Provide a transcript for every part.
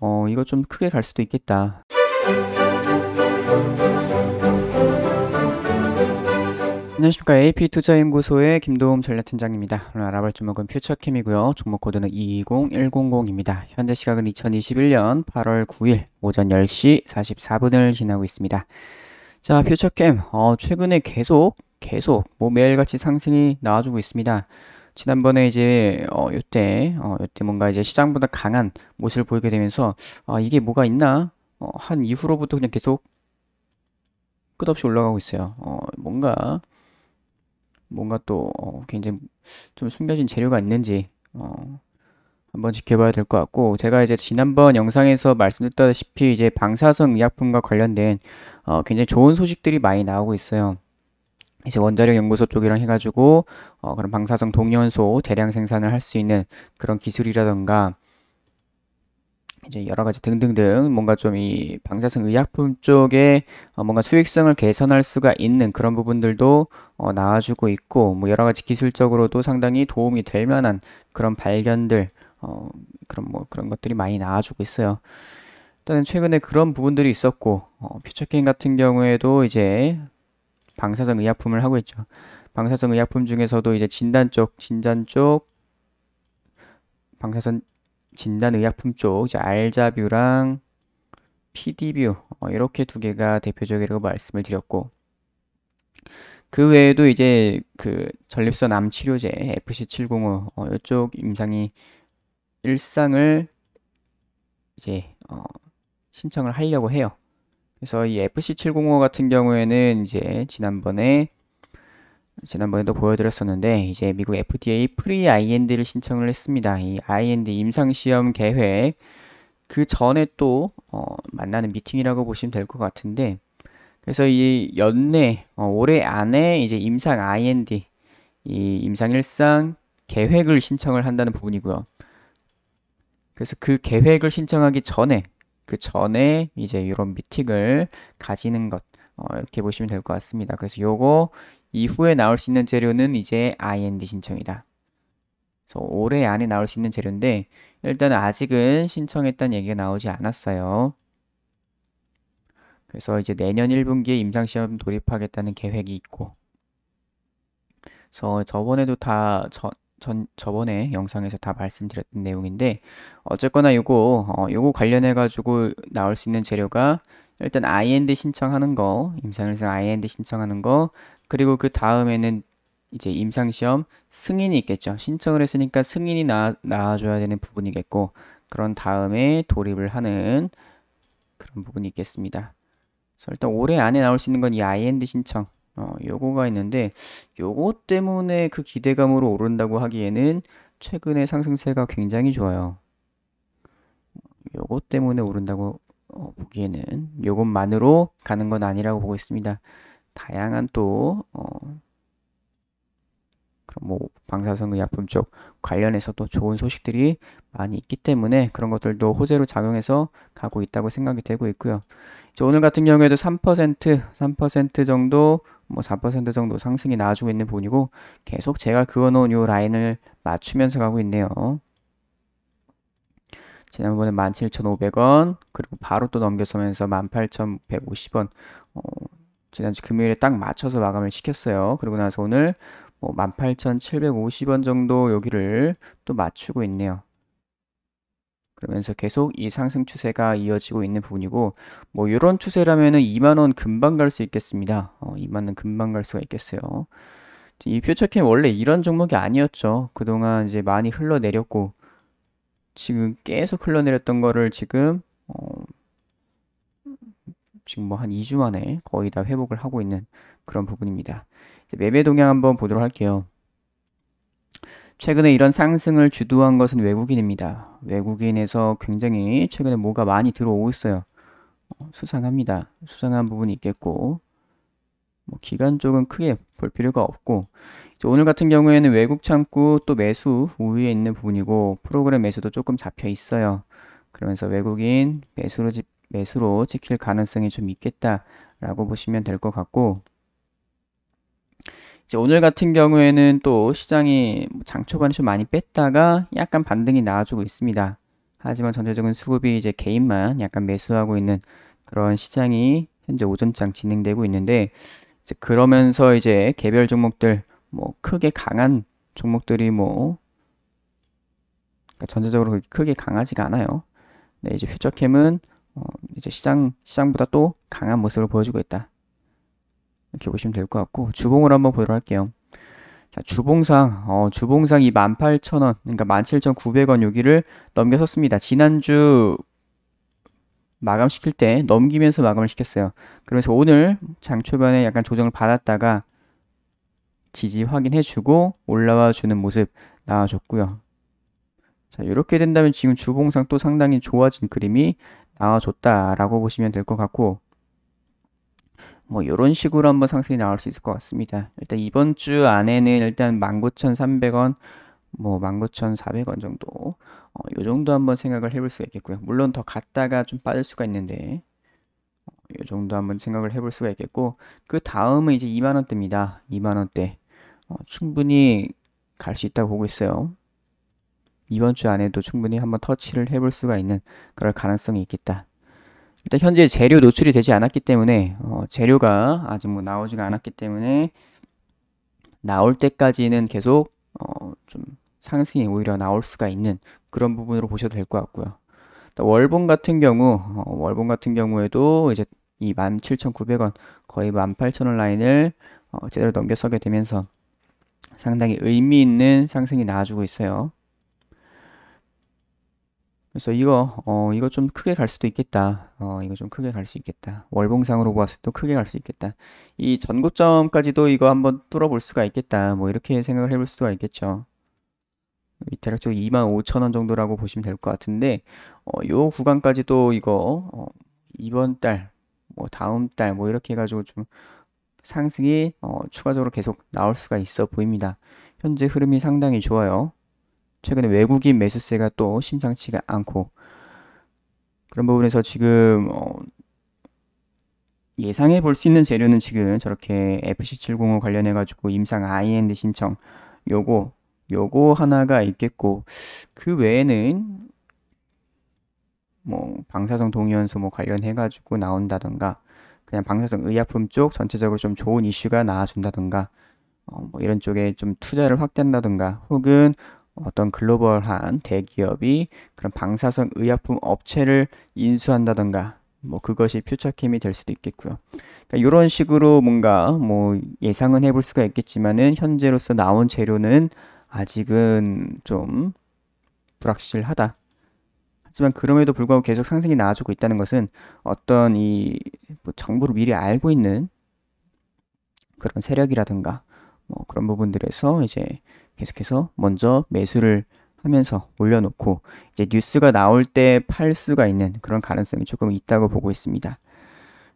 어, 이거 좀 크게 갈 수도 있겠다. 안녕하십니까. AP투자연구소의 김도움 전략팀장입니다. 오늘 알아볼 종목은 퓨처캠이고요. 종목 코드는 22100입니다. 현재 시각은 2021년 8월 9일 오전 10시 44분을 지나고 있습니다. 자, 퓨처캠. 어, 최근에 계속 계속 뭐 매일같이 상승이 나와주고 있습니다. 지난번에 이제 어 요때 어 요때 뭔가 이제 시장보다 강한 모습을 보이게 되면서 아 이게 뭐가 있나 어, 한 이후로부터 그냥 계속 끝없이 올라가고 있어요. 어 뭔가 뭔가 또 어, 굉장히 좀 숨겨진 재료가 있는지 어 한번 지켜봐야 될 것 같고 제가 이제 지난번 영상에서 말씀드렸다시피 이제 방사성 의약품과 관련된 어 굉장히 좋은 소식들이 많이 나오고 있어요. 이제 원자력 연구소 쪽이랑 해가지고 어, 그런 방사성 동연소 대량 생산을 할 수 있는 그런 기술이라던가 이제 여러 가지 등등등 뭔가 좀 이 방사성 의약품 쪽에 어, 뭔가 수익성을 개선할 수가 있는 그런 부분들도 어, 나와주고 있고 뭐 여러 가지 기술적으로도 상당히 도움이 될 만한 그런 발견들 어, 그런 뭐 그런 것들이 많이 나와주고 있어요. 일단은 최근에 그런 부분들이 있었고 어, 퓨처 게임 같은 경우에도 이제 방사성 의약품을 하고 있죠. 방사성 의약품 중에서도 이제 진단 쪽, 진단 쪽, 방사선 진단 의약품 쪽, 이제 알자뷰랑 PD뷰 어, 이렇게 두 개가 대표적이라고 말씀을 드렸고 그 외에도 이제 그 전립선 암 치료제 FC705 어, 이쪽 임상이 일상을 이제 어, 신청을 하려고 해요. 그래서 이 FC705 같은 경우에는 이제 지난번에 지난번에도 보여드렸었는데 이제 미국 FDA 프리 IND를 신청을 했습니다. 이 IND 임상시험 계획 그 전에 또 어, 만나는 미팅이라고 보시면 될 것 같은데 그래서 이 연내 어, 올해 안에 이제 임상 IND 이 임상 일상 계획을 신청을 한다는 부분이고요. 그래서 그 계획을 신청하기 전에 그 전에 이제 이런 미팅을 가지는 것 어, 이렇게 보시면 될 것 같습니다. 그래서 요거 이후에 나올 수 있는 재료는 이제 IND 신청이다. 그래서 올해 안에 나올 수 있는 재료인데 일단 아직은 신청했다는 얘기가 나오지 않았어요. 그래서 이제 내년 1분기에 임상시험 돌입하겠다는 계획이 있고 그래서 저번에도 다 전, 전 저번에 영상에서 다 말씀드렸던 내용인데 어쨌거나 요거 어, 요거 관련해 가지고 나올 수 있는 재료가 일단 IND 신청하는 거 임상에서 IND 신청하는 거 그리고 그 다음에는 이제 임상시험 승인이 있겠죠 신청을 했으니까 승인이 나, 나와줘야 되는 부분이겠고 그런 다음에 돌입을 하는 그런 부분이 있겠습니다 그래서 일단 올해 안에 나올 수 있는 건 이 IND 신청 어, 요거가 있는데 요거 때문에 그 기대감으로 오른다고 하기에는 최근에 상승세가 굉장히 좋아요. 요거 때문에 오른다고 어, 보기에는 요것만으로 가는 건 아니라고 보고 있습니다. 다양한 또 어, 그럼 뭐 방사성의 약품 쪽 관련해서 또 좋은 소식들이 많이 있기 때문에 그런 것들도 호재로 작용해서 가고 있다고 생각이 되고 있고요. 오늘 같은 경우에도 3% 3% 정도 뭐4% 정도 상승이 나와주고 있는 부분이고 계속 제가 그어놓은 요 라인을 맞추면서 가고 있네요. 지난번에 17,500원 그리고 바로 또 넘겨서면서 18,150원 어, 지난주 금요일에 딱 맞춰서 마감을 시켰어요. 그리고 나서 오늘 뭐 18,750원 정도 여기를 또 맞추고 있네요. 그러면서 계속 이 상승 추세가 이어지고 있는 부분이고 뭐 이런 추세라면은 2만원 금방 갈 수 있겠습니다 어, 2만원 금방 갈 수가 있겠어요 이 퓨처캠 원래 이런 종목이 아니었죠 그동안 이제 많이 흘러내렸고 지금 계속 흘러내렸던 거를 지금 어, 지금 뭐 한 2주 만에 거의 다 회복을 하고 있는 그런 부분입니다. 매매 동향 한번 보도록 할게요. 최근에 이런 상승을 주도한 것은 외국인입니다. 외국인에서 굉장히 최근에 뭐가 많이 들어오고 있어요. 어, 수상합니다. 수상한 부분이 있겠고, 뭐 기간 쪽은 크게 볼 필요가 없고, 오늘 같은 경우에는 외국 창구 또 매수 우위에 있는 부분이고, 프로그램 매수도 조금 잡혀 있어요. 그러면서 외국인 매수로, 지, 매수로 찍힐 가능성이 좀 있겠다라고 보시면 될 것 같고, 오늘 같은 경우에는 또 시장이 장 초반에 좀 많이 뺐다가 약간 반등이 나와주고 있습니다. 하지만 전체적인 수급이 이제 개인만 약간 매수하고 있는 그런 시장이 현재 오전장 진행되고 있는데 이제 그러면서 이제 개별 종목들 뭐 크게 강한 종목들이 뭐 그러니까 전체적으로 크게 강하지가 않아요. 네, 이제 퓨처캠은 어 이제 시장 시장보다 또 강한 모습을 보여주고 있다. 이렇게 보시면 될 것 같고 주봉을 한번 보도록 할게요. 자, 주봉상, 어, 주봉상 이 18,000원, 그러니까 17,900원 여기를 넘겨섰습니다. 지난주 마감시킬 때 넘기면서 마감을 시켰어요. 그래서 오늘 장 초반에 약간 조정을 받았다가 지지 확인해주고 올라와 주는 모습 나와줬고요. 자, 이렇게 된다면 지금 주봉상 또 상당히 좋아진 그림이 나와줬다라고 보시면 될 것 같고 뭐 이런 식으로 한번 상승이 나올 수 있을 것 같습니다. 일단 이번 주 안에는 일단 19,300원 뭐 19,400원 정도 어, 요 정도 한번 생각을 해볼 수가 있겠고요. 물론 더 갔다가 좀 빠질 수가 있는데 어, 요 정도 한번 생각을 해볼 수가 있겠고 그 다음은 이제 2만 원대입니다. 2만 원대 어, 충분히 갈 수 있다고 보고 있어요. 이번 주 안에도 충분히 한번 터치를 해볼 수가 있는 그럴 가능성이 있겠다. 일단 현재 재료 노출이 되지 않았기 때문에 어, 재료가 아직 뭐 나오지가 않았기 때문에 나올 때까지는 계속 어, 좀 상승이 오히려 나올 수가 있는 그런 부분으로 보셔도 될 것 같고요. 월봉 같은 경우 어, 월봉 같은 경우에도 이제 이 17,900원 거의 18,000원 라인을 어, 제대로 넘겨서게 되면서 상당히 의미 있는 상승이 나와주고 있어요. 그래서 이거 어 이거 좀 크게 갈 수도 있겠다. 어 이거 좀 크게 갈 수 있겠다. 월봉상으로 보았을 때 크게 갈 수 있겠다. 이 전고점까지도 이거 한번 뚫어볼 수가 있겠다. 뭐 이렇게 생각을 해볼 수가 있겠죠. 대략적으로 25,000원 정도라고 보시면 될 것 같은데 어, 요 구간까지도 이거 어, 이번 달, 뭐 다음 달 뭐 이렇게 해가지고 좀 상승이 어, 추가적으로 계속 나올 수가 있어 보입니다. 현재 흐름이 상당히 좋아요. 최근에 외국인 매수세가 또 심상치가 않고 그런 부분에서 지금 어 예상해 볼 수 있는 재료는 지금 저렇게 FC70 관련해 가지고 임상 IND 신청 요거 요거 하나가 있겠고 그 외에는 뭐 방사성 동위원소 뭐 관련해 가지고 나온다던가 그냥 방사성 의약품 쪽 전체적으로 좀 좋은 이슈가 나와준다던가 어, 뭐 이런 쪽에 좀 투자를 확대한다던가 혹은 어떤 글로벌한 대기업이 그런 방사성 의약품 업체를 인수한다던가 뭐 그것이 퓨처캠이 될 수도 있겠고요. 그러니까 이런 식으로 뭔가 뭐 예상은 해볼 수가 있겠지만은 현재로서 나온 재료는 아직은 좀 불확실하다. 하지만 그럼에도 불구하고 계속 상승이 나아지고 있다는 것은 어떤 이 뭐 정보를 미리 알고 있는 그런 세력이라든가 뭐 그런 부분들에서 이제 계속해서 먼저 매수를 하면서 올려놓고 이제 뉴스가 나올 때 팔 수가 있는 그런 가능성이 조금 있다고 보고 있습니다.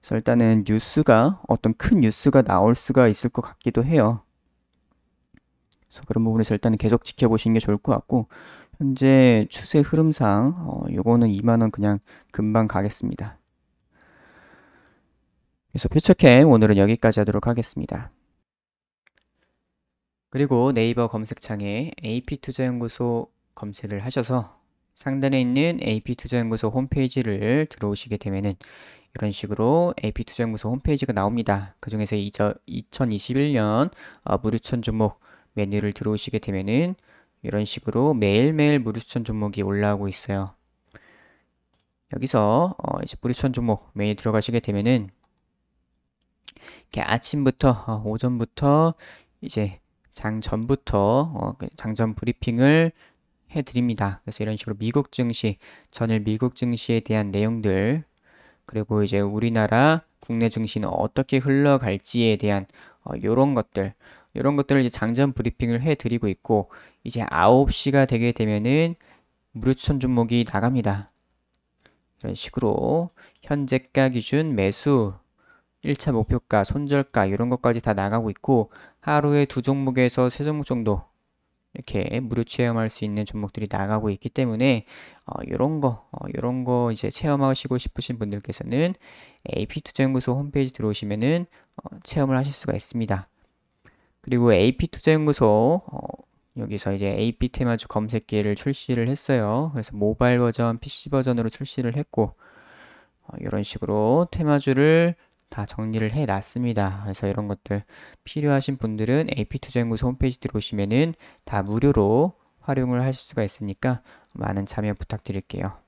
그래서 일단은 뉴스가 어떤 큰 뉴스가 나올 수가 있을 것 같기도 해요. 그래서 그런 부분에서 일단은 계속 지켜보시는 게 좋을 것 같고 현재 추세 흐름상 어, 요거는 2만원 그냥 금방 가겠습니다. 그래서 퓨처캠 오늘은 여기까지 하도록 하겠습니다. 그리고 네이버 검색창에 AP투자연구소 검색을 하셔서 상단에 있는 AP투자연구소 홈페이지를 들어오시게 되면은 이런 식으로 AP투자연구소 홈페이지가 나옵니다. 그 중에서 2021년 어, 무료천 추 종목 메뉴를 들어오시게 되면은 이런 식으로 매일매일 무료추천 종목이 올라오고 있어요. 여기서 어, 이제 무료추천 종목 메뉴 들어가시게 되면은 이렇게 아침부터 어, 오전부터 이제 장전부터 어, 그 장전 브리핑을 해드립니다. 그래서 이런 식으로 미국 증시, 전일 미국 증시에 대한 내용들, 그리고 이제 우리나라 국내 증시는 어떻게 흘러갈지에 대한 어, 요런 것들, 요런 것들을 이제 장전 브리핑을 해드리고 있고, 이제 9시가 되게 되면은 무료 추천 종목이 나갑니다. 이런 식으로 현재가 기준 매수, 1차 목표가, 손절가 이런 것까지 다 나가고 있고 하루에 두 종목에서 세 종목 정도 이렇게 무료 체험할 수 있는 종목들이 나가고 있기 때문에 어, 이런 거, 어, 이런 거 이제 체험하시고 싶으신 분들께서는 AP투자연구소 홈페이지 들어오시면은 어, 체험을 하실 수가 있습니다. 그리고 AP투자연구소 어, 여기서 이제 AP 테마주 검색기를 출시를 했어요. 그래서 모바일 버전, PC 버전으로 출시를 했고 어, 이런 식으로 테마주를 다 정리를 해 놨습니다. 그래서 이런 것들 필요하신 분들은 AP투자연구소 홈페이지 들어오시면은 다 무료로 활용을 하 수가 있으니까 많은 참여 부탁드릴게요.